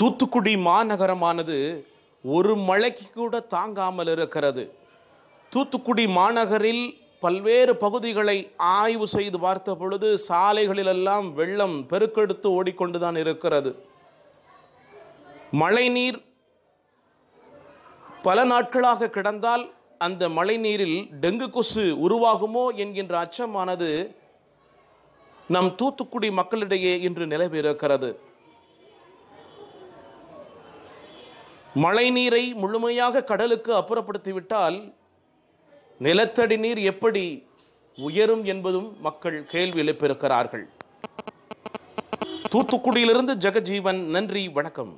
தூத்துக்குடி மாநகரமானது ஒரு மழைக்கு கூட தாங்காமல் இருக்கிறது தூத்துக்குடி மாநகரில் பல்வேறு பகுதிகளை ஆய்வு செய்து பார்த்த பொழுது சாலைகளிலெல்லாம் வெள்ளம் பெருக்கெடுத்து ஓடிக்கொண்டுதான் இருக்கிறது மழைநீர் பல நாட்களாக கிடந்தால் அந்த மழைநீரில் டெங்கு கொசு உருவாகுமோ என்கின்ற அச்சமானது நம் தூத்துக்குடி மக்களிடையே இன்று நிலவிருக்கிறது மழை நீரை முழுமையாக கடலுக்கு அப்புறப்படுத்திவிட்டால் நிலத்தடி நீர் எப்படி உயரும் என்பதும் மக்கள் கேள்வி எழுப்பியிருக்கிறார்கள் தூத்துக்குடியிலிருந்து ஜெகஜீவன் நன்றி வணக்கம்